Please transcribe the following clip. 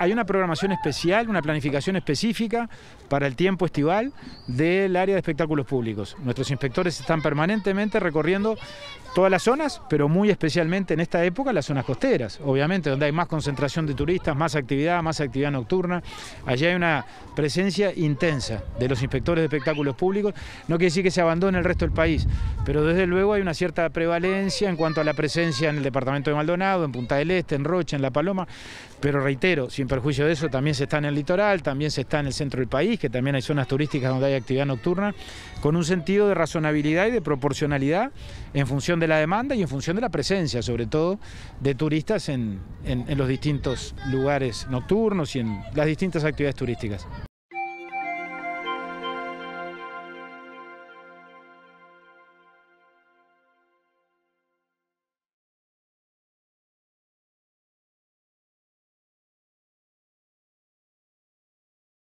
Hay una programación especial, una planificación específica para el tiempo estival del área de espectáculos públicos. Nuestros inspectores están permanentemente recorriendo todas las zonas, pero muy especialmente en esta época las zonas costeras, obviamente, donde hay más concentración de turistas, más actividad, más actividad nocturna. Allí hay una presencia intensa de los inspectores de espectáculos públicos. No quiere decir que se abandone el resto del país, pero desde luego hay una cierta prevalencia en cuanto a la presencia en el departamento de Maldonado, en Punta del Este, en Rocha, en La Paloma. Pero reitero, perjuicio de eso también se está en el litoral, también se está en el centro del país, que también hay zonas turísticas donde hay actividad nocturna, con un sentido de razonabilidad y de proporcionalidad en función de la demanda y en función de la presencia, sobre todo, de turistas en, en los distintos lugares nocturnos y en las distintas actividades turísticas.